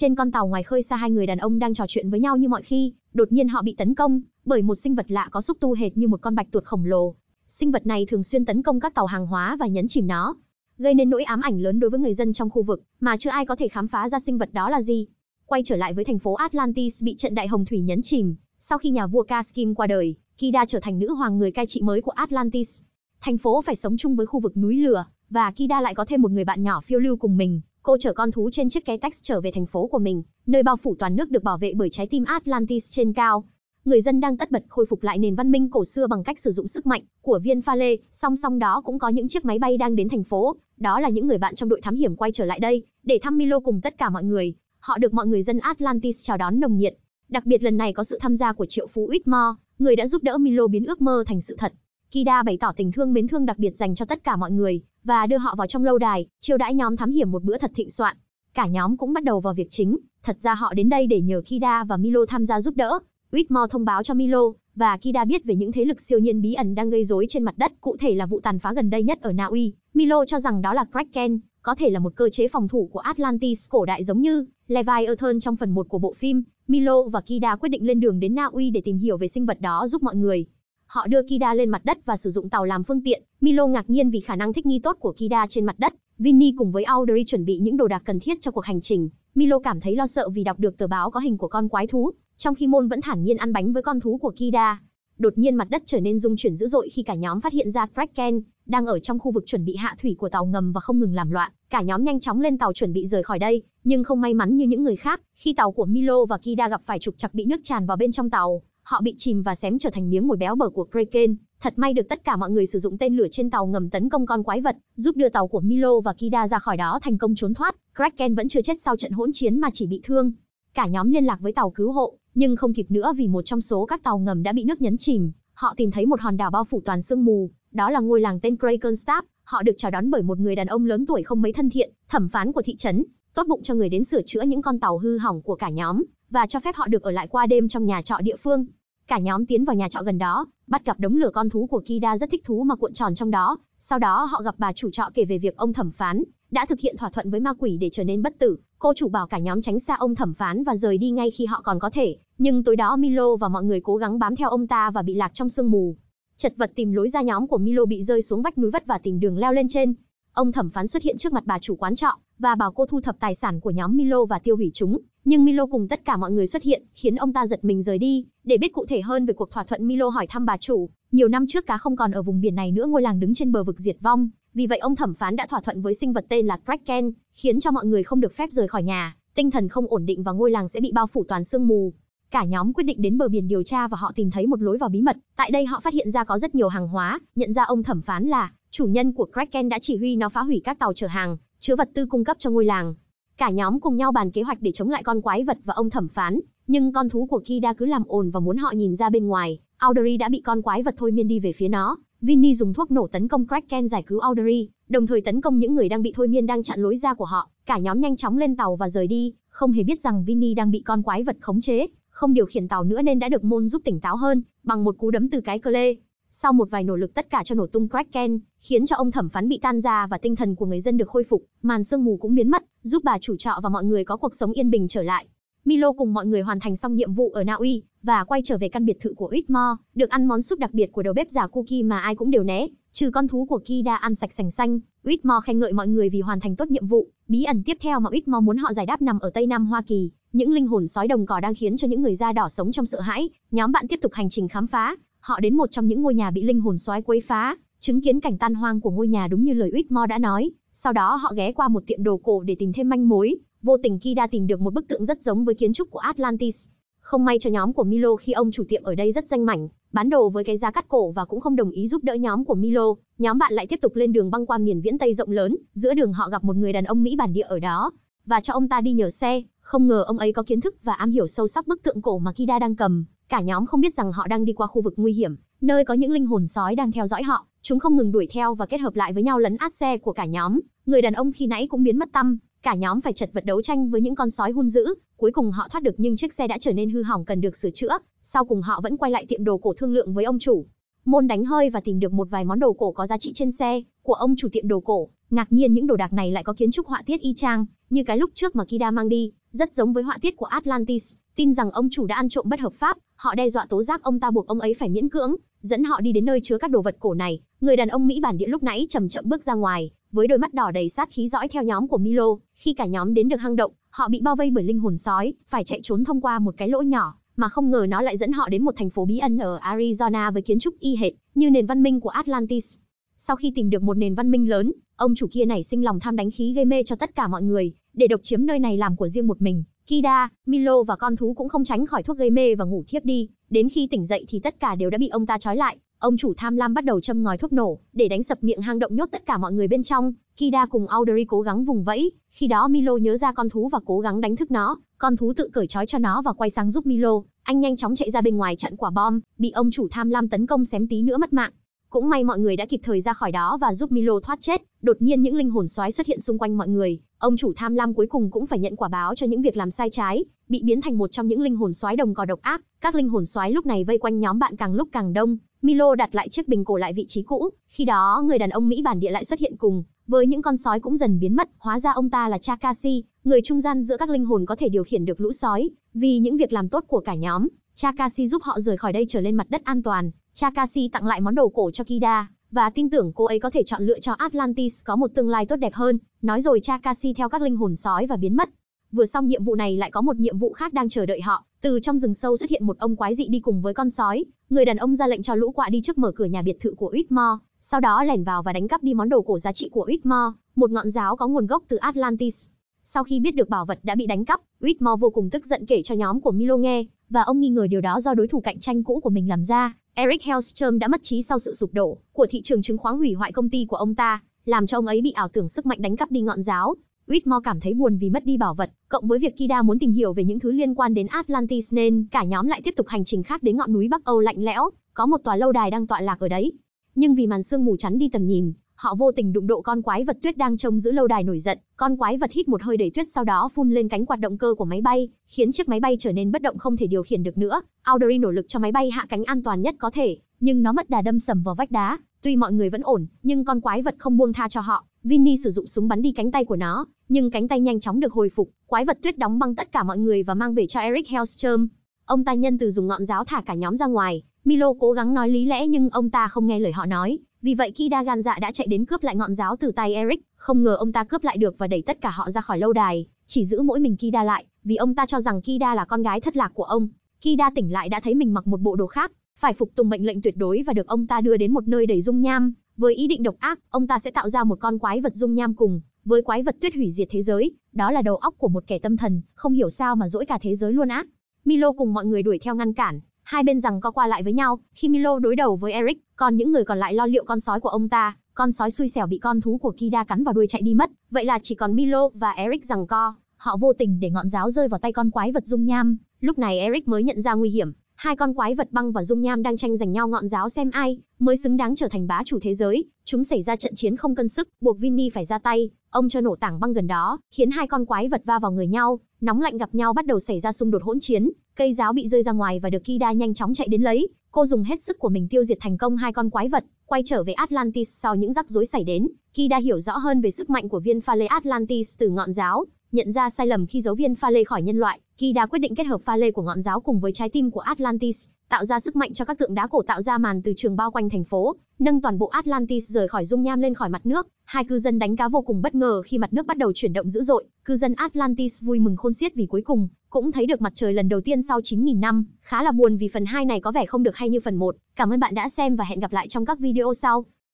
Trên con tàu ngoài khơi xa hai người đàn ông đang trò chuyện với nhau như mọi khi, đột nhiên họ bị tấn công bởi một sinh vật lạ có xúc tu hệt như một con bạch tuộc khổng lồ. Sinh vật này thường xuyên tấn công các tàu hàng hóa và nhấn chìm nó, gây nên nỗi ám ảnh lớn đối với người dân trong khu vực, mà chưa ai có thể khám phá ra sinh vật đó là gì. Quay trở lại với thành phố Atlantis bị trận đại hồng thủy nhấn chìm, sau khi nhà vua Kaskim qua đời, Kida trở thành nữ hoàng người cai trị mới của Atlantis. Thành phố phải sống chung với khu vực núi lửa, và Kida lại có thêm một người bạn nhỏ phiêu lưu cùng mình, Cô chở con thú trên chiếc cái tách trở về thành phố của mình, nơi bao phủ toàn nước được bảo vệ bởi trái tim Atlantis trên cao. Người dân đang tất bật khôi phục lại nền văn minh cổ xưa bằng cách sử dụng sức mạnh của viên pha lê, song song đó cũng có những chiếc máy bay đang đến thành phố. Đó là những người bạn trong đội thám hiểm quay trở lại đây, để thăm Milo cùng tất cả mọi người. Họ được mọi người dân Atlantis chào đón nồng nhiệt. Đặc biệt lần này có sự tham gia của triệu phú Whitmore, người đã giúp đỡ Milo biến ước mơ thành sự thật. Kida bày tỏ tình thương mến thương đặc biệt dành cho tất cả mọi người và đưa họ vào trong lâu đài, chiêu đãi nhóm thám hiểm một bữa thật thịnh soạn. Cả nhóm cũng bắt đầu vào việc chính, thật ra họ đến đây để nhờ Kida và Milo tham gia giúp đỡ. Whitmore thông báo cho Milo và Kida biết về những thế lực siêu nhiên bí ẩn đang gây rối trên mặt đất, cụ thể là vụ tàn phá gần đây nhất ở Na Uy. Milo cho rằng đó là Kraken, có thể là một cơ chế phòng thủ của Atlantis cổ đại giống như Leviathan trong phần 1 của bộ phim. Milo và Kida quyết định lên đường đến Na Uy để tìm hiểu về sinh vật đó giúp mọi người họ đưa Kida lên mặt đất và sử dụng tàu làm phương tiện. Milo ngạc nhiên vì khả năng thích nghi tốt của Kida trên mặt đất. Vinny cùng với Audrey chuẩn bị những đồ đạc cần thiết cho cuộc hành trình. Milo cảm thấy lo sợ vì đọc được tờ báo có hình của con quái thú, trong khi Mon vẫn thản nhiên ăn bánh với con thú của Kida. Đột nhiên mặt đất trở nên rung chuyển dữ dội khi cả nhóm phát hiện ra Kraken đang ở trong khu vực chuẩn bị hạ thủy của tàu ngầm và không ngừng làm loạn. Cả nhóm nhanh chóng lên tàu chuẩn bị rời khỏi đây, nhưng không may mắn như những người khác, khi tàu của Milo và Kida gặp phải trục trặc bị nước tràn vào bên trong tàu, họ bị chìm và xém trở thành miếng mồi béo bở của Kraken. Thật may được tất cả mọi người sử dụng tên lửa trên tàu ngầm tấn công con quái vật, giúp đưa tàu của Milo và Kida ra khỏi đó thành công trốn thoát. Kraken vẫn chưa chết sau trận hỗn chiến mà chỉ bị thương. Cả nhóm liên lạc với tàu cứu hộ, nhưng không kịp nữa vì một trong số các tàu ngầm đã bị nước nhấn chìm. Họ tìm thấy một hòn đảo bao phủ toàn sương mù, đó là ngôi làng tên Krakenstadt. Họ được chào đón bởi một người đàn ông lớn tuổi không mấy thân thiện, thẩm phán của thị trấn, tốt bụng cho người đến sửa chữa những con tàu hư hỏng của cả nhóm và cho phép họ được ở lại qua đêm trong nhà trọ địa phương. Cả nhóm tiến vào nhà trọ gần đó, bắt gặp đống lửa con thú của Kida rất thích thú mà cuộn tròn trong đó, sau đó họ gặp bà chủ trọ kể về việc ông thẩm phán đã thực hiện thỏa thuận với ma quỷ để trở nên bất tử. Cô chủ bảo cả nhóm tránh xa ông thẩm phán và rời đi ngay khi họ còn có thể, nhưng tối đó Milo và mọi người cố gắng bám theo ông ta và bị lạc trong sương mù. Chật vật tìm lối ra nhóm của Milo bị rơi xuống vách núi vất và tìm đường leo lên trên. Ông thẩm phán xuất hiện trước mặt bà chủ quán trọ và bảo cô thu thập tài sản của nhóm Milo và tiêu hủy chúng nhưng Milo cùng tất cả mọi người xuất hiện, khiến ông ta giật mình rời đi. Để biết cụ thể hơn về cuộc thỏa thuận Milo hỏi thăm bà chủ, nhiều năm trước cá không còn ở vùng biển này nữa ngôi làng đứng trên bờ vực diệt vong, vì vậy ông thẩm phán đã thỏa thuận với sinh vật tên là Kraken, khiến cho mọi người không được phép rời khỏi nhà, tinh thần không ổn định và ngôi làng sẽ bị bao phủ toàn sương mù. Cả nhóm quyết định đến bờ biển điều tra và họ tìm thấy một lối vào bí mật, tại đây họ phát hiện ra có rất nhiều hàng hóa, nhận ra ông thẩm phán là chủ nhân của Kraken đã chỉ huy nó phá hủy các tàu chở hàng, chứa vật tư cung cấp cho ngôi làng, Cả nhóm cùng nhau bàn kế hoạch để chống lại con quái vật và ông thẩm phán, nhưng con thú của Kida cứ làm ồn và muốn họ nhìn ra bên ngoài. Audrey đã bị con quái vật thôi miên đi về phía nó. Vinny dùng thuốc nổ tấn công Kraken giải cứu Audrey, đồng thời tấn công những người đang bị thôi miên đang chặn lối ra của họ. Cả nhóm nhanh chóng lên tàu và rời đi, không hề biết rằng Vinny đang bị con quái vật khống chế, không điều khiển tàu nữa nên đã được Môn giúp tỉnh táo hơn, bằng một cú đấm từ cái cờ lê. Sau một vài nỗ lực tất cả cho nổ tung Kraken, khiến cho ông thẩm phán bị tan ra và tinh thần của người dân được khôi phục, màn sương mù cũng biến mất, giúp bà chủ trọ và mọi người có cuộc sống yên bình trở lại. Milo cùng mọi người hoàn thành xong nhiệm vụ ở Na Uy và quay trở về căn biệt thự của Whitmore, được ăn món súp đặc biệt của đầu bếp già Cookie mà ai cũng đều né, trừ con thú của Kida ăn sạch sành xanh. Whitmore khen ngợi mọi người vì hoàn thành tốt nhiệm vụ. Bí ẩn tiếp theo mà Whitmore muốn họ giải đáp nằm ở Tây Nam Hoa Kỳ. Những linh hồn sói đồng cỏ đang khiến cho những người da đỏ sống trong sợ hãi. Nhóm bạn tiếp tục hành trình khám phá, Họ đến một trong những ngôi nhà bị linh hồn soái quấy phá, chứng kiến cảnh tan hoang của ngôi nhà đúng như lời Uitmo đã nói, sau đó họ ghé qua một tiệm đồ cổ để tìm thêm manh mối, vô tình Kida tìm được một bức tượng rất giống với kiến trúc của Atlantis. Không may cho nhóm của Milo khi ông chủ tiệm ở đây rất danh mảnh, bán đồ với cái giá cắt cổ và cũng không đồng ý giúp đỡ nhóm của Milo, nhóm bạn lại tiếp tục lên đường băng qua miền viễn Tây rộng lớn, giữa đường họ gặp một người đàn ông Mỹ bản địa ở đó, và cho ông ta đi nhờ xe, không ngờ ông ấy có kiến thức và am hiểu sâu sắc bức tượng cổ mà Kida đang cầm, Cả nhóm không biết rằng họ đang đi qua khu vực nguy hiểm, nơi có những linh hồn sói đang theo dõi họ. Chúng không ngừng đuổi theo và kết hợp lại với nhau lấn át xe của cả nhóm. Người đàn ông khi nãy cũng biến mất tâm, cả nhóm phải chật vật đấu tranh với những con sói hung dữ. Cuối cùng họ thoát được nhưng chiếc xe đã trở nên hư hỏng cần được sửa chữa. Sau cùng họ vẫn quay lại tiệm đồ cổ thương lượng với ông chủ. Môn đánh hơi và tìm được một vài món đồ cổ có giá trị trên xe của ông chủ tiệm đồ cổ. Ngạc nhiên những đồ đạc này lại có kiến trúc họa tiết y chang như cái lúc trước mà Kida mang đi, rất giống với họa tiết của Atlantis tin rằng ông chủ đã ăn trộm bất hợp pháp, họ đe dọa tố giác ông ta buộc ông ấy phải miễn cưỡng, dẫn họ đi đến nơi chứa các đồ vật cổ này. Người đàn ông Mỹ bản địa lúc nãy chậm chậm bước ra ngoài, với đôi mắt đỏ đầy sát khí dõi theo nhóm của Milo. Khi cả nhóm đến được hang động, họ bị bao vây bởi linh hồn sói, phải chạy trốn thông qua một cái lỗ nhỏ, mà không ngờ nó lại dẫn họ đến một thành phố bí ẩn ở Arizona với kiến trúc y hệt như nền văn minh của Atlantis. Sau khi tìm được một nền văn minh lớn, ông chủ kia nảy sinh lòng tham đánh khí gây mê cho tất cả mọi người, để độc chiếm nơi này làm của riêng một mình, Kida, Milo và con thú cũng không tránh khỏi thuốc gây mê và ngủ thiếp đi, đến khi tỉnh dậy thì tất cả đều đã bị ông ta trói lại. Ông chủ tham lam bắt đầu châm ngòi thuốc nổ, để đánh sập miệng hang động nhốt tất cả mọi người bên trong. Kida cùng Audrey cố gắng vùng vẫy, khi đó Milo nhớ ra con thú và cố gắng đánh thức nó. Con thú tự cởi trói cho nó và quay sang giúp Milo. Anh nhanh chóng chạy ra bên ngoài chặn quả bom, bị ông chủ tham lam tấn công xém tí nữa mất mạng. Cũng may mọi người đã kịp thời ra khỏi đó và giúp Milo thoát chết, đột nhiên những linh hồn xoáy xuất hiện xung quanh mọi người, ông chủ tham lam cuối cùng cũng phải nhận quả báo cho những việc làm sai trái, bị biến thành một trong những linh hồn xoáy đồng cỏ độc ác, các linh hồn xoáy lúc này vây quanh nhóm bạn càng lúc càng đông, Milo đặt lại chiếc bình cổ lại vị trí cũ, khi đó người đàn ông Mỹ bản địa lại xuất hiện cùng, với những con sói cũng dần biến mất, hóa ra ông ta là Chakasi, người trung gian giữa các linh hồn có thể điều khiển được lũ sói, vì những việc làm tốt của cả nhóm, Chakasi giúp họ rời khỏi đây trở lên mặt đất an toàn, Chakasi tặng lại món đồ cổ cho Kida, và tin tưởng cô ấy có thể chọn lựa cho Atlantis có một tương lai tốt đẹp hơn, nói rồi Chakasi theo các linh hồn sói và biến mất, vừa xong nhiệm vụ này lại có một nhiệm vụ khác đang chờ đợi họ từ trong rừng sâu xuất hiện một ông quái dị đi cùng với con sói người đàn ông ra lệnh cho lũ quạ đi trước mở cửa nhà biệt thự của Whitmore, sau đó lẻn vào và đánh cắp đi món đồ cổ giá trị của Whitmore, một ngọn giáo có nguồn gốc từ Atlantis. Sau khi biết được bảo vật đã bị đánh cắp, Whitmore vô cùng tức giận kể cho nhóm của Milo nghe, và ông nghi ngờ điều đó do đối thủ cạnh tranh cũ của mình làm ra. Eric Hellstrom đã mất trí sau sự sụp đổ của thị trường chứng khoán hủy hoại công ty của ông ta, làm cho ông ấy bị ảo tưởng sức mạnh đánh cắp đi ngọn giáo Whitmore cảm thấy buồn vì mất đi bảo vật, cộng với việc Kida muốn tìm hiểu về những thứ liên quan đến Atlantis nên cả nhóm lại tiếp tục hành trình khác đến ngọn núi Bắc Âu lạnh lẽo, có một tòa lâu đài đang tọa lạc ở đấy. Nhưng vì màn sương mù chắn đi tầm nhìn, họ vô tình đụng độ con quái vật tuyết đang trông giữ lâu đài nổi giận, con quái vật hít một hơi đầy tuyết sau đó phun lên cánh quạt động cơ của máy bay, khiến chiếc máy bay trở nên bất động không thể điều khiển được nữa. Audrey nỗ lực cho máy bay hạ cánh an toàn nhất có thể, nhưng nó mất đà đâm sầm vào vách đá. Tuy mọi người vẫn ổn, nhưng con quái vật không buông tha cho họ. Vinny sử dụng súng bắn đi cánh tay của nó, nhưng cánh tay nhanh chóng được hồi phục. Quái vật tuyết đóng băng tất cả mọi người và mang về cho Eric Hellstrom. Ông ta nhân từ dùng ngọn giáo thả cả nhóm ra ngoài. Milo cố gắng nói lý lẽ nhưng ông ta không nghe lời họ nói. Vì vậy khi Gan dạ đã chạy đến cướp lại ngọn giáo từ tay Eric, không ngờ ông ta cướp lại được và đẩy tất cả họ ra khỏi lâu đài, chỉ giữ mỗi mình Kida lại, vì ông ta cho rằng Kida là con gái thất lạc của ông. Kida tỉnh lại đã thấy mình mặc một bộ đồ khác, phải phục tùng mệnh lệnh tuyệt đối và được ông ta đưa đến một nơi đầy dung nham. Với ý định độc ác, ông ta sẽ tạo ra một con quái vật dung nham cùng với quái vật tuyết hủy diệt thế giới, đó là đầu óc của một kẻ tâm thần, không hiểu sao mà dỗi cả thế giới luôn á. Milo cùng mọi người đuổi theo ngăn cản, hai bên rằng có qua lại với nhau, khi Milo đối đầu với Eric, còn những người còn lại lo liệu con sói của ông ta, con sói xui xẻo bị con thú của Kida cắn vào đuôi chạy đi mất, vậy là chỉ còn Milo và Eric rằng co, họ vô tình để ngọn giáo rơi vào tay con quái vật dung nham, lúc này Eric mới nhận ra nguy hiểm, hai con quái vật băng và dung nham đang tranh giành nhau ngọn giáo xem ai mới xứng đáng trở thành bá chủ thế giới. Chúng xảy ra trận chiến không cân sức, buộc Vinny phải ra tay, ông cho nổ tảng băng gần đó, khiến hai con quái vật va vào người nhau, nóng lạnh gặp nhau bắt đầu xảy ra xung đột hỗn chiến, cây giáo bị rơi ra ngoài và được Kida nhanh chóng chạy đến lấy, cô dùng hết sức của mình tiêu diệt thành công hai con quái vật, quay trở về Atlantis sau những rắc rối xảy đến, Kida hiểu rõ hơn về sức mạnh của viên pha lê Atlantis từ ngọn giáo, Nhận ra sai lầm khi giấu viên pha lê khỏi nhân loại, Kida quyết định kết hợp pha lê của ngọn giáo cùng với trái tim của Atlantis, tạo ra sức mạnh cho các tượng đá cổ tạo ra màn từ trường bao quanh thành phố, nâng toàn bộ Atlantis rời khỏi dung nham lên khỏi mặt nước. Hai cư dân đánh cá vô cùng bất ngờ khi mặt nước bắt đầu chuyển động dữ dội, cư dân Atlantis vui mừng khôn xiết vì cuối cùng cũng thấy được mặt trời lần đầu tiên sau 9 9000 năm, khá là buồn vì phần 2 này có vẻ không được hay như phần 1. Cảm ơn bạn đã xem và hẹn gặp lại trong các video sau.